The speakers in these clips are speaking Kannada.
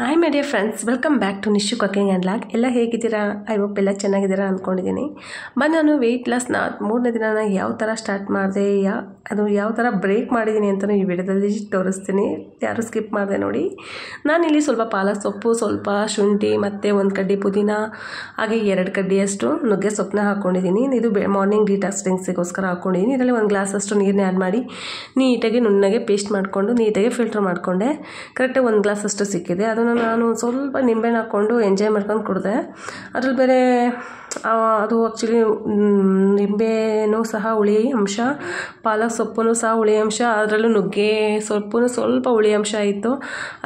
hi my dear friends welcome back to Nishu cooking and vlog ಎಲ್ಲ ಹೇಗಿದ್ದೀರಾ ಐ ಹೋಪ್ ಎಲ್ಲ ಚೆನ್ನಾಗಿದ್ದೀರಾ ಅಂದ್ಕೊಂಡಿದ್ದೀನಿ ಮತ್ತು ನಾನು ವೆಯ್ಟ್ ಲಾಸ್ನ ಮೂರನೇ ದಿನ ಯಾವ ಥರ ಸ್ಟಾರ್ಟ್ ಮಾಡಿದೆ ಯಾ ಅದು ಯಾವ ಥರ ಬ್ರೇಕ್ ಮಾಡಿದ್ದೀನಿ ಅಂತಲೂ ಈ ವಿಡಿಯೋದಲ್ಲಿ ತೋರಿಸ್ತೀನಿ ಯಾರು ಸ್ಕಿಪ್ ಮಾಡಿದೆ ನೋಡಿ ನಾನಿಲ್ಲಿ ಸ್ವಲ್ಪ ಪಾಲಕ್ ಸೊಪ್ಪು ಸ್ವಲ್ಪ ಶುಂಠಿ ಮತ್ತು ಒಂದು ಕಡ್ಡಿ ಪುದೀನ ಹಾಗೆ ಎರಡು ಕಡ್ಡಿಯಷ್ಟು ನುಗ್ಗೆ ಸೊಪ್ಪನ್ನ ಹಾಕ್ಕೊಂಡಿದ್ದೀನಿ ಇದು ಬೆ ಮಾರ್ನಿಂಗ್ ಡಿಟಾಕ್ಸ್ಟಿಂಗ್ಸಿಗೋಸ್ಕರ ಹಾಕ್ಕೊಂಡಿದ್ದೀನಿ ಇದರಲ್ಲಿ ಒಂದು ಗ್ಲಾಸಷ್ಟು ನೀರನ್ನ ಆ್ಯಡ್ ಮಾಡಿ ನೀಟಾಗಿ ನುಣ್ಣಗೆ ಪೇಸ್ಟ್ ಮಾಡಿಕೊಂಡು ನೀಟಾಗಿ ಫಿಲ್ಟರ್ ಮಾಡಿಕೊಂಡೆ ಕರೆಕ್ಟಾಗಿ ಒಂದು ಗ್ಲಾಸಷ್ಟು ಸಿಕ್ಕಿದೆ ಅದು ಅದನ್ನು ನಾನು ಸ್ವಲ್ಪ ನಿಂಬೆಹಣ್ಣು ಹಾಕ್ಕೊಂಡು ಎಂಜಾಯ್ ಮಾಡ್ಕೊಂಡು ಕುಡಿದೆ ಅದ್ರಲ್ಲಿ ಬೇರೆ ಅದು ಆ್ಯಕ್ಚುಲಿ ನಿಂಬೆನೂ ಸಹ ಹುಳಿ ಅಂಶ ಪಾಲಕ್ ಸೊಪ್ಪು ಸಹ ಹುಳಿ ಅಂಶ ಅದರಲ್ಲೂ ನುಗ್ಗೆ ಸೊಪ್ಪು ಸ್ವಲ್ಪ ಹುಳಿ ಅಂಶ ಇತ್ತು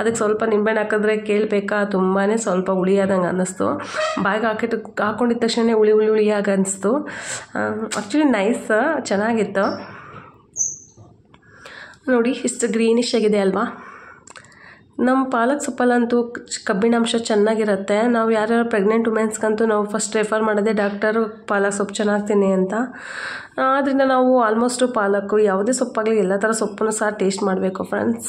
ಅದಕ್ಕೆ ಸ್ವಲ್ಪ ನಿಂಬೆಹಣ್ಣು ಹಾಕಿದ್ರೆ ಕೇಳಬೇಕಾ ತುಂಬಾ ಸ್ವಲ್ಪ ಆದಂಗೆ ಅನ್ನಿಸ್ತು ಬಾಯಿಗೆ ಹಾಕಿಟ್ಟು ಹಾಕ್ಕೊಂಡಿದ್ದ ತಕ್ಷಣ ಹುಳಿ ಹುಳಿ ಆಗ ಅನ್ನಿಸ್ತು ಆ್ಯಕ್ಚುಲಿ ನೈಸ್ ಚೆನ್ನಾಗಿತ್ತು ನೋಡಿ ಇಷ್ಟು ಗ್ರೀನಿಶ್ ಆಗಿದೆ ಅಲ್ವಾ ನಮ್ಮ ಪಾಲಕ್ ಸೊಪ್ಪಲ್ಲಂತೂ ಕಬ್ಬಿಣಾಂಶ ಚೆನ್ನಾಗಿರುತ್ತೆ ನಾವು ಯಾರ್ಯಾರು ಪ್ರೆಗ್ನೆಂಟ್ ವುಮೆನ್ಸ್ಗಂತೂ ನಾವು ಫಸ್ಟ್ ರೆಫರ್ ಮಾಡೋದೇ ಡಾಕ್ಟರ್ ಪಾಲಕ್ ಸೊಪ್ಪು ಚೆನ್ನಾಗಿ ತಿನ್ನಿ ಅಂತ ಆದ್ದರಿಂದ ನಾವು ಆಲ್ಮೋಸ್ಟು ಪಾಲಕ್ ಯಾವುದೇ ಸೊಪ್ಪಾಗಲಿ ಎಲ್ಲ ಥರ ಸೊಪ್ಪನ್ನು ಸಹ ಟೇಸ್ಟ್ ಮಾಡಬೇಕು ಫ್ರೆಂಡ್ಸ್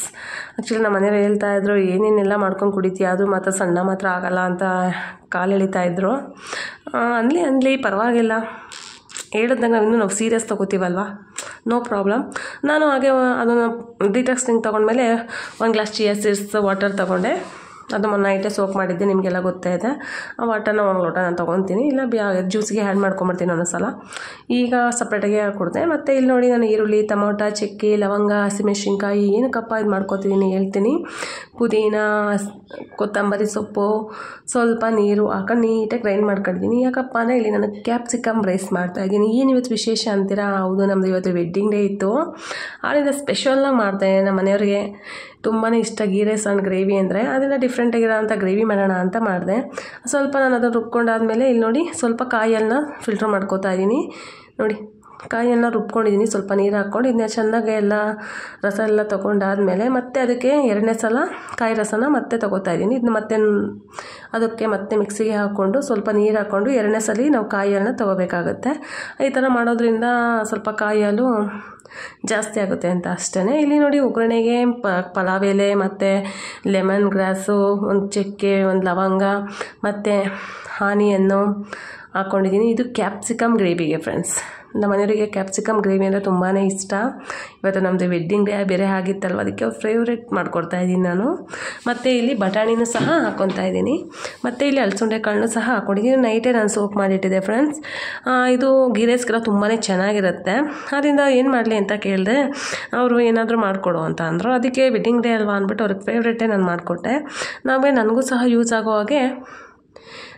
ಆ್ಯಕ್ಚುಲಿ ನಮ್ಮ ಮನೆಯವ್ರು ಹೇಳ್ತಾ ಏನೇನೆಲ್ಲ ಮಾಡ್ಕೊಂಡು ಕುಡಿತೀಯ ಅದು ಮಾತ್ರ ಸಣ್ಣ ಮಾತ್ರ ಆಗಲ್ಲ ಅಂತ ಕಾಲು ಎಳಿತಾಯಿದ್ರು ಅನ್ಲಿ ಅನ್ಲಿ ಪರವಾಗಿಲ್ಲ ಹೇಳಿದಂಗೆ ಇನ್ನೂ ನಾವು ಸೀರಿಯಸ್ ತೊಗೋತೀವಲ್ವಾ ನೋ ಪ್ರಾಬ್ಲಮ್ ನಾನು ಹಾಗೆ ಅದನ್ನು ಡಿಟಾಕ್ಸಿಂಗ್ ಥಿಂಗ್ ತೊಗೊಂಡ್ಮೇಲೆ ಒಂದು ಗ್ಲಾಸ್ ಚಿಯಾ ಸೀಡ್ಸ್ ವಾಟರ್ ತೊಗೊಂಡೆ ಅದು ಮೊನ್ನೆ ನೈಟೇ ಸೋಕ್ ಮಾಡಿದ್ದೆ ನಿಮಗೆಲ್ಲ ಗೊತ್ತೇ ಇದೆ ಆ ವಾಟರ್ನ ಒಂದು ಲೋಟ ನಾನು ತೊಗೊತೀನಿ ಇಲ್ಲ ಬ್ಯಾ ಜ್ಯೂಸ್ಗೆ ಆ್ಯಡ್ ಮಾಡ್ಕೊಂಬರ್ತೀನಿ ಒಂದೊಂದ್ಸಲ ಈಗ ಸಪ್ರೇಟಾಗಿ ಕೊಡಿದೆ ಮತ್ತು ಇಲ್ಲಿ ನೋಡಿ ನಾನು ಈರುಳ್ಳಿ ಟೊಮೊಟೊ ಚಕ್ಕೆ ಲವಂಗ ಹಸಿಮೆಣ್ಸಿನ್ಕಾಯಿ ಏನಕ್ಕಪ್ಪ ಇದು ಮಾಡ್ಕೋತಿದ್ದೀನಿ ಹೇಳ್ತೀನಿ ಪುದೀನ ಕೊತ್ತಂಬರಿ ಸೊಪ್ಪು ಸ್ವಲ್ಪ ನೀರು ಹಾಕೊಂಡು ನೀಟಾಗಿ ಗ್ರೈಂಡ್ ಮಾಡ್ಕೊಂಡಿದ್ದೀನಿ ಯಾಕಪ್ಪ ಅಂದರೆ ಇಲ್ಲಿ ನಾನು ಕ್ಯಾಪ್ಸಿಕಮ್ ರೈಸ್ ಮಾಡ್ತಾಯಿದ್ದೀನಿ ಏನು ಇವತ್ತು ವಿಶೇಷ ಅಂತೀರಾ ಹೌದು ನಮ್ಮದು ಇವತ್ತು ವೆಡ್ಡಿಂಗ್ ಡೇ ಇತ್ತು ಆದ್ದರಿಂದ ಸ್ಪೆಷಲ್ನ ಮಾಡ್ತೇನೆ ನಮ್ಮ ಮನೆಯವ್ರಿಗೆ ತುಂಬಾ ಇಷ್ಟ ಗೀ ರೈಸ್ ಆ್ಯಂಡ್ ಗ್ರೇವಿ ಅಂದರೆ ಅದೆಲ್ಲ ಡಿಫ್ರೆಂಟ್ ಡಿಫ್ರೆಂಟಾಗಿರೋಂಥ ಗ್ರೇವಿ ಮಾಡೋಣ ಅಂತ ಮಾಡಿದೆ ಸ್ವಲ್ಪ ನಾನು ಅದನ್ನು ರುಬ್ಕೊಂಡಾದಮೇಲೆ ಇಲ್ಲಿ ನೋಡಿ ಸ್ವಲ್ಪ ಕಾಯನ್ನ ಫಿಲ್ಟ್ರ್ ಮಾಡ್ಕೋತಾ ಇದ್ದೀನಿ ನೋಡಿ ಕಾಯಿಯನ್ನು ರುಬ್ಕೊಂಡಿದ್ದೀನಿ ಸ್ವಲ್ಪ ನೀರು ಹಾಕ್ಕೊಂಡು ಇದನ್ನ ಚೆನ್ನಾಗಿ ಎಲ್ಲ ರಸ ಎಲ್ಲ ತೊಗೊಂಡಾದಮೇಲೆ ಮತ್ತೆ ಅದಕ್ಕೆ ಎರಡನೇ ಸಲ ಕಾಯಿ ರಸನ ಮತ್ತೆ ತೊಗೋತಾ ಇದ್ದೀನಿ ಇದನ್ನ ಮತ್ತೆ ಅದಕ್ಕೆ ಮತ್ತೆ ಮಿಕ್ಸಿಗೆ ಹಾಕ್ಕೊಂಡು ಸ್ವಲ್ಪ ನೀರು ಹಾಕ್ಕೊಂಡು ಎರಡನೇ ಸಲ ನಾವು ಕಾಯಿ ತೊಗೋಬೇಕಾಗುತ್ತೆ ಈ ಥರ ಮಾಡೋದ್ರಿಂದ ಸ್ವಲ್ಪ ಕಾಯಿ ಜಾಸ್ತಿ ಆಗುತ್ತೆ ಅಂತ ಅಷ್ಟೇ ಇಲ್ಲಿ ನೋಡಿ ಒಗ್ಗರಣೆಗೆ ಪ ಪಲಾವ್ ಎಲೆ ಮತ್ತು ಲೆಮನ್ ಗ್ರಾಸು ಒಂದು ಚಕ್ಕೆ ಒಂದು ಲವಂಗ ಮತ್ತು ಹಾನಿಯನ್ನು ಹಾಕ್ಕೊಂಡಿದ್ದೀನಿ ಇದು ಕ್ಯಾಪ್ಸಿಕಮ್ ಗ್ರೇವಿಗೆ ಫ್ರೆಂಡ್ಸ್ ನಮ್ಮ ಮನೆಯವರಿಗೆ ಕ್ಯಾಪ್ಸಿಕಮ್ ಗ್ರೇವಿ ಅಂದರೆ ತುಂಬಾ ಇಷ್ಟ ಇವತ್ತು ನಮ್ಮದು ವೆಡ್ಡಿಂಗ್ ಡೇ ಬೇರೆ ಆಗಿತ್ತಲ್ವ ಅದಕ್ಕೆ ಅವ್ರು ಫೇವ್ರೇಟ್ ಮಾಡ್ಕೊಡ್ತಾ ಇದ್ದೀನಿ ನಾನು ಮತ್ತು ಇಲ್ಲಿ ಬಟಾಣಿನೂ ಸಹ ಹಾಕ್ಕೊತಾ ಇದ್ದೀನಿ ಮತ್ತು ಇಲ್ಲಿ ಅಲ್ಸುಂಡೆ ಕಾಳನ್ನು ಸಹ ಹಾಕೊಂಡಿದ್ದೀನಿ ನೈಟೇ ನಾನು ಸೋಪ್ ಮಾಡಿಟ್ಟಿದ್ದೆ ಫ್ರೆಂಡ್ಸ್ ಇದು ಗಿರೇಸ್ಗೆಲ್ಲ ತುಂಬಾ ಚೆನ್ನಾಗಿರುತ್ತೆ ಅದರಿಂದ ಏನು ಮಾಡಲಿ ಅಂತ ಕೇಳಿದೆ ಅವರು ಏನಾದರೂ ಮಾಡಿಕೊಡು ಅಂತ ಅಂದರು ಅದಕ್ಕೆ ವೆಡ್ಡಿಂಗ್ ಡೇ ಅಲ್ವಾ ಅಂದ್ಬಿಟ್ಟು ಅವ್ರಿಗೆ ಫೇವ್ರೇಟೇ ನಾನು ಮಾಡಿಕೊಟ್ಟೆ ನಾವೇ ನನಗೂ ಸಹ ಯೂಸ್ ಆಗೋ ಹಾಗೆ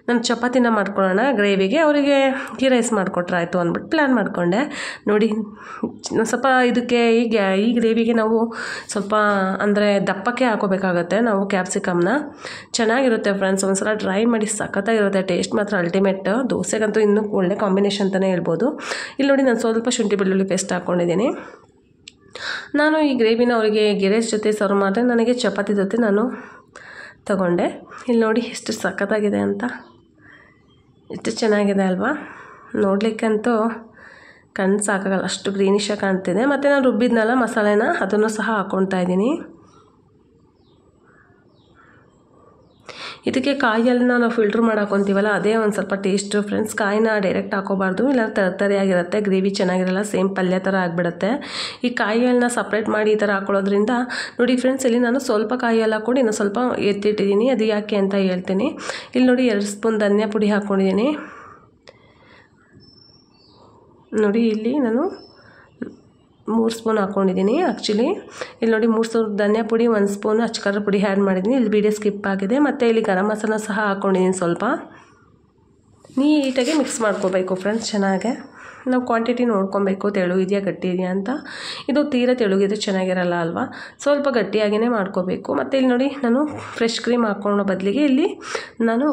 ನಾನು ಚಪಾತಿನ ಮಾಡ್ಕೊಳ್ಳೋಣ ಗ್ರೇವಿಗೆ ಅವರಿಗೆ ಗೀ ರೈಸ್ ಮಾಡಿಕೊಟ್ರೆ ಅಂದ್ಬಿಟ್ಟು ಪ್ಲ್ಯಾನ್ ಮಾಡಿಕೊಂಡೆ ನೋಡಿ ಸ್ವಲ್ಪ ಇದಕ್ಕೆ ಈಗ ಈ ಗ್ರೇವಿಗೆ ನಾವು ಸ್ವಲ್ಪ ಅಂದರೆ ದಪ್ಪಕ್ಕೆ ಹಾಕೋಬೇಕಾಗತ್ತೆ ನಾವು ಕ್ಯಾಪ್ಸಿಕಮ್ನ ಚೆನ್ನಾಗಿರುತ್ತೆ ಫ್ರೆಂಡ್ಸ್ ಒಂದ್ಸಲ ಡ್ರೈ ಮಾಡಿ ಸಖತ್ತಾಗಿರುತ್ತೆ ಟೇಸ್ಟ್ ಮಾತ್ರ ಅಲ್ಟಿಮೇಟ್ ದೋಸೆಗಂತೂ ಇನ್ನೂ ಒಳ್ಳೆ ಕಾಂಬಿನೇಷನ್ ಅಂತಲೇ ಹೇಳ್ಬೋದು ಇಲ್ಲಿ ನೋಡಿ ನಾನು ಸ್ವಲ್ಪ ಶುಂಠಿ ಬೆಳ್ಳುಳ್ಳಿ ಪೇಸ್ಟ್ ಹಾಕ್ಕೊಂಡಿದ್ದೀನಿ ನಾನು ಈ ಗ್ರೇವಿನ ಅವರಿಗೆ ಗೆರೆಸ್ ಜೊತೆ ಸರ್ವ್ ಮಾಡಿದ್ರೆ ನನಗೆ ಚಪಾತಿ ಜೊತೆ ನಾನು ತಗೊಂಡೆ ಇಲ್ಲಿ ನೋಡಿ ಎಷ್ಟು ಸಖತ್ತಾಗಿದೆ ಅಂತ ಎಷ್ಟು ಚೆನ್ನಾಗಿದೆ ಅಲ್ವಾ ನೋಡಲಿಕ್ಕಂತೂ ಕಣ್ಣು ಸಾಕಾಗಲ್ಲ ಅಷ್ಟು ಗ್ರೀನಿಶಾಗಿ ಕಾಣ್ತಿದೆ ಮತ್ತು ನಾನು ರುಬ್ಬಿದ್ನಲ್ಲ ಮಸಾಲೆನ ಅದನ್ನು ಸಹ ಹಾಕ್ಕೊಳ್ತಾ ಇದ್ದೀನಿ ಇದಕ್ಕೆ ಕಾಯಿಯಲ್ಲಿ ನಾವು ಫಿಲ್ಟ್ರ್ ಮಾಡ್ಕೊತೀವಲ್ಲ ಅದೇ ಒಂದು ಸ್ವಲ್ಪ ಟೇಸ್ಟು ಫ್ರೆಂಡ್ಸ್ ಕಾಯಿನ ಡೈರೆಕ್ಟ್ ಹಾಕೋಬಾರ್ದು ಇಲ್ಲ ತರತರಿಯಾಗಿರುತ್ತೆ ಗ್ರೇವಿ ಚೆನ್ನಾಗಿರಲ್ಲ ಸೇಮ್ ಪಲ್ಯ ಥರ ಆಗಿಬಿಡುತ್ತೆ ಈ ಕಾಯಿಗಳನ್ನ ಸಪ್ರೇಟ್ ಮಾಡಿ ಈ ಥರ ಹಾಕೊಳ್ಳೋದ್ರಿಂದ ನೋಡಿ ಫ್ರೆಂಡ್ಸ್ ಇಲ್ಲಿ ನಾನು ಸ್ವಲ್ಪ ಕಾಯಿಯೆಲ್ಲ ಹಾಕೊಂಡು ಇನ್ನು ಸ್ವಲ್ಪ ಎತ್ತಿಟ್ಟಿದ್ದೀನಿ ಅದು ಯಾಕೆ ಅಂತ ಹೇಳ್ತೀನಿ ಇಲ್ಲಿ ನೋಡಿ ಎರಡು ಸ್ಪೂನ್ ಧನಿಯಾ ಪುಡಿ ಹಾಕ್ಕೊಂಡಿದ್ದೀನಿ ನೋಡಿ ಇಲ್ಲಿ ನಾನು ಮೂರು ಸ್ಪೂನ್ ಹಾಕ್ಕೊಂಡಿದ್ದೀನಿ ಆ್ಯಕ್ಚುಲಿ ಇಲ್ಲಿ ನೋಡಿ ಮೂರು ಸ್ಪೂನ್ ಧನಿಯಾ ಪುಡಿ ಒಂದು ಸ್ಪೂನ್ ಅಚ್ಚಕಾರ ಪುಡಿ ಆ್ಯಡ್ ಮಾಡಿದ್ದೀನಿ ಇಲ್ಲಿ ವಿಡಿಯೋ ಸ್ಕಿಪ್ ಆಗಿದೆ ಮತ್ತು ಇಲ್ಲಿ ಗರಂ ಮಸಾಲ ಸಹ ಹಾಕ್ಕೊಂಡಿದ್ದೀನಿ ಸ್ವಲ್ಪ ನೀಟಾಗಿ ಮಿಕ್ಸ್ ಮಾಡ್ಕೋಬೇಕು ಫ್ರೆಂಡ್ಸ್ ಚೆನ್ನಾಗೆ ನಾವು ಕ್ವಾಂಟಿಟಿ ನೋಡ್ಕೊಬೇಕು ತೆಳು ಇದೆಯಾ ಗಟ್ಟಿ ಇದೆಯಾ ಅಂತ ಇದು ತೀರ ತೆಳುಗಿದ್ರೆ ಚೆನ್ನಾಗಿರಲ್ಲ ಅಲ್ವಾ ಸ್ವಲ್ಪ ಗಟ್ಟಿಯಾಗಿಯೇ ಮಾಡ್ಕೋಬೇಕು ಮತ್ತು ಇಲ್ಲಿ ನೋಡಿ ನಾನು ಫ್ರೆಶ್ ಕ್ರೀಮ್ ಹಾಕ್ಕೊಳ್ಳೋ ಬದಲಿಗೆ ಇಲ್ಲಿ ನಾನು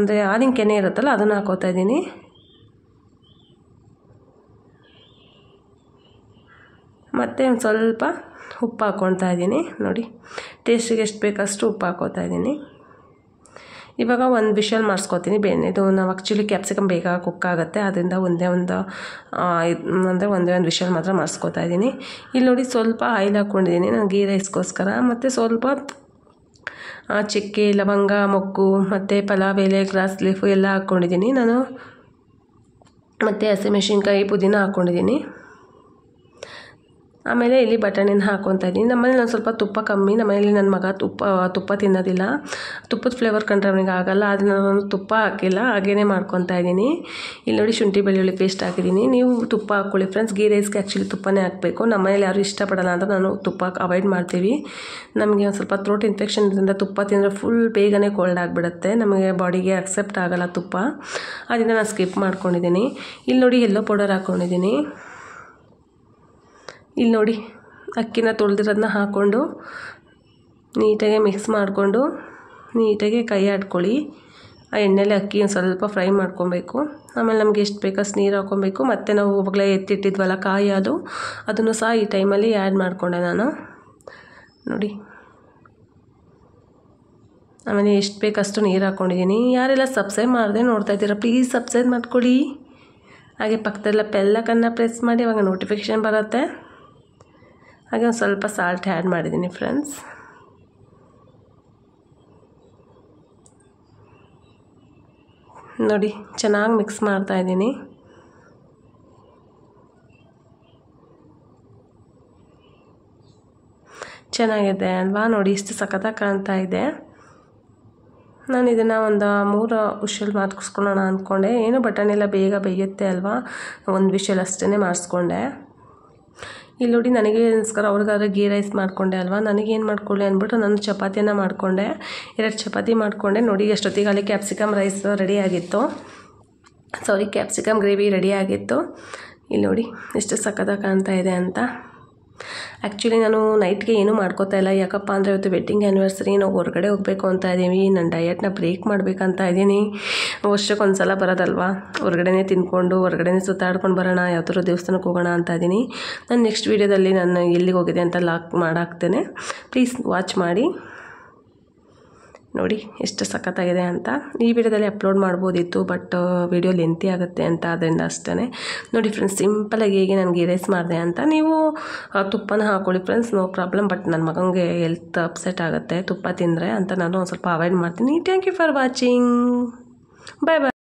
ಅಂದರೆ ಆದಿನ ಕೆನೆ ಇರುತ್ತಲ್ಲ ಅದನ್ನು ಹಾಕೋತಾ ಇದ್ದೀನಿ ಮತ್ತು ಒಂದು ಸ್ವಲ್ಪ ಉಪ್ಪು ಹಾಕ್ಕೊಳ್ತಾ ಇದ್ದೀನಿ ನೋಡಿ ಟೇಸ್ಟಿಗೆ ಎಷ್ಟು ಬೇಕಷ್ಟು ಉಪ್ಪು ಹಾಕ್ಕೋತಾ ಇದ್ದೀನಿ ಇವಾಗ ಒಂದು ವಿಷಲ್ ಮಾಡಿಸ್ಕೊತೀನಿ ಬೇನೆದು ನಾವು ಆ್ಯಕ್ಚುಲಿ ಕ್ಯಾಪ್ಸಿಕಮ್ ಬೇಗ ಕುಕ್ ಆಗುತ್ತೆ ಅದರಿಂದ ಒಂದೇ ಒಂದು ಅಂದರೆ ಒಂದೇ ಒಂದು ವಿಷಲ್ ಮಾತ್ರ ಮಾಡಿಸ್ಕೊತಾ ಇದ್ದೀನಿ ಇಲ್ಲಿ ನೋಡಿ ಸ್ವಲ್ಪ ಆಯಿಲ್ ಹಾಕ್ಕೊಂಡಿದ್ದೀನಿ ನಾನು ಗೀ ರೈಸ್ಗೋಸ್ಕರ ಮತ್ತು ಸ್ವಲ್ಪ ಚಕ್ಕೆ ಲವಂಗ ಮೊಗ್ಗು ಮತ್ತು ಪಲಾವ್ ಎಲೆ ಗ್ರಾಸ್ ಲೀಫು ಎಲ್ಲ ಹಾಕ್ಕೊಂಡಿದ್ದೀನಿ ನಾನು ಮತ್ತು ಹಸಿಮೆಣ್ಸಿನ್ಕಾಯಿ ಪುದೀನ ಹಾಕ್ಕೊಂಡಿದ್ದೀನಿ ಆಮೇಲೆ ಇಲ್ಲಿ ಬಟಾಣಿನ ಹಾಕ್ಕೊತಾ ಇದ್ದೀನಿ ನಮ್ಮನೇಲಿ ಒಂದು ಸ್ವಲ್ಪ ತುಪ್ಪ ಕಮ್ಮಿ ನಮ್ಮನೇಲಿ ನನ್ನ ಮಗ ತುಪ್ಪ ತುಪ್ಪ ತಿನ್ನೋದಿಲ್ಲ ತುಪ್ಪದ ಫ್ಲೇವರ್ ಕಂಡ್ರೆ ಅವನಿಗೆ ಆಗೋಲ್ಲ ಆದರೆ ನಾನು ತುಪ್ಪ ಹಾಕಿಲ್ಲ ಹಾಗೇ ಮಾಡ್ಕೊತಾ ಇದ್ದೀನಿ ಇಲ್ಲಿ ನೋಡಿ ಶುಂಠಿ ಬೆಳ್ಳುಳ್ಳಿ ಪೇಸ್ಟ್ ಹಾಕಿದ್ದೀನಿ ನೀವು ತುಪ್ಪ ಹಾಕ್ಕೊಳ್ಳಿ ಫ್ರೆಂಡ್ಸ್ ಗೀ ರೈಸ್ಗೆ ಆ್ಯಕ್ಚುಲಿ ತುಪ್ಪನೇ ಹಾಕಬೇಕು ಮನೇಲಿ ಯಾರು ಇಷ್ಟಪಡಲ್ಲ ಅಂದರೆ ನಾನು ತುಪ್ಪ ಅವಾಯ್ಡ್ ಮಾಡ್ತೀವಿ ನಮಗೆ ಒಂದು ಸ್ವಲ್ಪ ಥ್ರೋಟ್ ಇನ್ಫೆಕ್ಷನ್ ಇದರಿಂದ ತುಪ್ಪ ತಿಂದರೆ ಫುಲ್ ಬೇಗನೆ ಕೋಲ್ಡ್ ಆಗಿಬಿಡುತ್ತೆ ನಮಗೆ ಬಾಡಿಗೆ ಅಕ್ಸೆಪ್ಟ್ ಆಗೋಲ್ಲ ತುಪ್ಪ ಅದನ್ನು ನಾನು ಸ್ಕಿಪ್ ಮಾಡ್ಕೊಂಡಿದ್ದೀನಿ ಇಲ್ಲಿ ನೋಡಿ ಎಲ್ಲೋ ಪೌಡರ್ ಹಾಕ್ಕೊಂಡಿದ್ದೀನಿ ಇಲ್ಲಿ ನೋಡಿ ಅಕ್ಕಿನ ತೊಳೆದಿರೋದನ್ನ ಹಾಕ್ಕೊಂಡು ನೀಟಾಗಿ ಮಿಕ್ಸ್ ಮಾಡಿಕೊಂಡು ನೀಟಾಗಿ ಕೈ ಆಡ್ಕೊಳ್ಳಿ ಆ ಎಣ್ಣೆಲಿ ಅಕ್ಕಿ ಒಂದು ಸ್ವಲ್ಪ ಫ್ರೈ ಮಾಡ್ಕೊಬೇಕು ಆಮೇಲೆ ನಮಗೆ ಎಷ್ಟು ಬೇಕಷ್ಟು ನೀರು ಹಾಕ್ಕೊಬೇಕು ಮತ್ತು ನಾವು ಒಬ್ಬಳೆ ಎತ್ತಿಟ್ಟಿದ್ವಲ್ಲ ಕಾಯಿ ಅದು ಅದನ್ನು ಸಹ ಈ ಟೈಮಲ್ಲಿ ಆ್ಯಡ್ ಮಾಡಿಕೊಂಡೆ ನಾನು ನೋಡಿ ಆಮೇಲೆ ಎಷ್ಟು ಬೇಕಷ್ಟು ನೀರು ಹಾಕ್ಕೊಂಡಿದ್ದೀನಿ ಯಾರೆಲ್ಲ ಸಬ್ಸ್ಕ್ರೈಬ್ ಮಾಡಿದೆ ನೋಡ್ತಾ ಇದ್ದೀರಾ ಪ್ಲೀಸ್ ಸಬ್ಸ್ಕ್ರೈಬ್ ಮಾಡ್ಕೊಳ್ಳಿ ಹಾಗೆ ಪಕ್ಕದಲ್ಲ ಪೆಲ್ಲಕನ್ನು ಪ್ರೆಸ್ ಮಾಡಿ ಅವಾಗ ನೋಟಿಫಿಕೇಷನ್ ಬರುತ್ತೆ ಹಾಗೆ ಒಂದು ಸ್ವಲ್ಪ ಸಾಲ್ಟ್ ಆ್ಯಡ್ ಮಾಡಿದ್ದೀನಿ ಫ್ರೆಂಡ್ಸ್ ನೋಡಿ ಚೆನ್ನಾಗಿ ಮಿಕ್ಸ್ ಮಾಡ್ತಾ ಇದ್ದೀನಿ ಚೆನ್ನಾಗಿದೆ ಅಲ್ವಾ ನೋಡಿ ಇಷ್ಟು ಸಖತ್ತಾಗಿ ಕಾಣ್ತಾ ಇದೆ ನಾನು ಇದನ್ನು ಒಂದು ಮೂರು ವಿಷಲ್ ಮಾಡಿಸ್ಕೊಳ್ಳೋಣ ಅಂದ್ಕೊಂಡೆ ಏನು ಬಟನ್ ಎಲ್ಲ ಬೇಗ ಬೇಯುತ್ತೆ ಅಲ್ವಾ ಒಂದು ವಿಷಲ್ ಅಷ್ಟೇ ಮಾಡಿಸ್ಕೊಂಡೆ ಇಲ್ಲಿ ನೋಡಿ ನನಗೆ ನಮಸ್ಕಾರ ಅವ್ರಿಗಾದ್ರೆ ಗೀ ರೈಸ್ ಮಾಡಿಕೊಂಡೆ ಅಲ್ವಾ ನನಗೇನು ಮಾಡಿಕೊಳ್ಳಿ ಅಂದ್ಬಿಟ್ಟು ನಾನು ಚಪಾತಿಯನ್ನು ಮಾಡಿಕೊಂಡೆ ಎರಡು ಚಪಾತಿ ಮಾಡಿಕೊಂಡೆ ನೋಡಿ ಎಷ್ಟೊತ್ತಿಗೆ ಅಲ್ಲಿ ಕ್ಯಾಪ್ಸಿಕಮ್ ರೈಸ್ ರೆಡಿ ಆಗಿತ್ತು ಸಾರಿ ಕ್ಯಾಪ್ಸಿಕಮ್ ಗ್ರೇವಿ ರೆಡಿ ಆಗಿತ್ತು ಇಲ್ಲಿ ನೋಡಿ ಎಷ್ಟು ಸಖತ್ತಾಗಿ ಕಾಣ್ತಾ ಇದೆ ಅಂತ ಆ್ಯಕ್ಚುಲಿ ನಾನು ನೈಟ್ಗೆ ಏನೂ ಮಾಡ್ಕೋತಾ ಇಲ್ಲ ಯಾಕಪ್ಪ ಅಂದರೆ ಇವತ್ತು ವೆಡ್ಡಿಂಗ್ ಆ್ಯನಿವರ್ಸರಿ ನಾವು ಹೊರಗಡೆ ಹೋಗಬೇಕು ಅಂತ ಇದ್ದೀವಿ ನನ್ನ ಡಯಟ್ನ ಬ್ರೇಕ್ ಮಾಡಬೇಕಂತ ಇದ್ದೀನಿ ವರ್ಷಕ್ಕೊಂದು ಸಲ ಬರೋದಲ್ವಾ ಹೊರಗಡೆನೇ ತಿನ್ಕೊಂಡು ಹೊರಗಡೆನೇ ಸುತ್ತಾಡ್ಕೊಂಡು ಬರೋಣ ಯಾವ್ದಾದ್ರು ದೇವಸ್ಥಾನಕ್ಕೆ ಹೋಗೋಣ ಅಂತ ಇದ್ದೀನಿ ನಾನು ನೆಕ್ಸ್ಟ್ ವೀಡಿಯೋದಲ್ಲಿ ನಾನು ಎಲ್ಲಿಗೆ ಹೋಗಿದೆ ಅಂತ ಲಾಕ್ ಮಾಡಾಕ್ತೇನೆ ಪ್ಲೀಸ್ ವಾಚ್ ಮಾಡಿ ನೋಡಿ ಎಷ್ಟು ಸಖತ್ತಾಗಿದೆ ಅಂತ ಈ ವಿಡಿಯೋದಲ್ಲಿ ಅಪ್ಲೋಡ್ ಮಾಡ್ಬೋದಿತ್ತು ಬಟ್ ವಿಡಿಯೋ ಲೆಂತಿ ಆಗುತ್ತೆ ಅಂತ ಅದರಿಂದ ಅಷ್ಟೇ ನೋಡಿ ಫ್ರೆಂಡ್ಸ್ ಸಿಂಪಲಾಗಿ ಹೇಗೆ ನನಗೆ ರೈಸ್ ಮಾಡಿದೆ ಅಂತ ನೀವು ತುಪ್ಪನ ಹಾಕೊಳ್ಳಿ ಫ್ರೆಂಡ್ಸ್ ನೋ ಪ್ರಾಬ್ಲಮ್ ಬಟ್ ನನ್ನ ಮಗನಿಗೆ ಹೆಲ್ತ್ ಅಪ್ಸೆಟ್ ಆಗುತ್ತೆ ತುಪ್ಪ ತಿಂದರೆ ಅಂತ ನಾನು ಒಂದು ಸ್ವಲ್ಪ ಅವಾಯ್ಡ್ ಮಾಡ್ತೀನಿ thank you for watching bye bye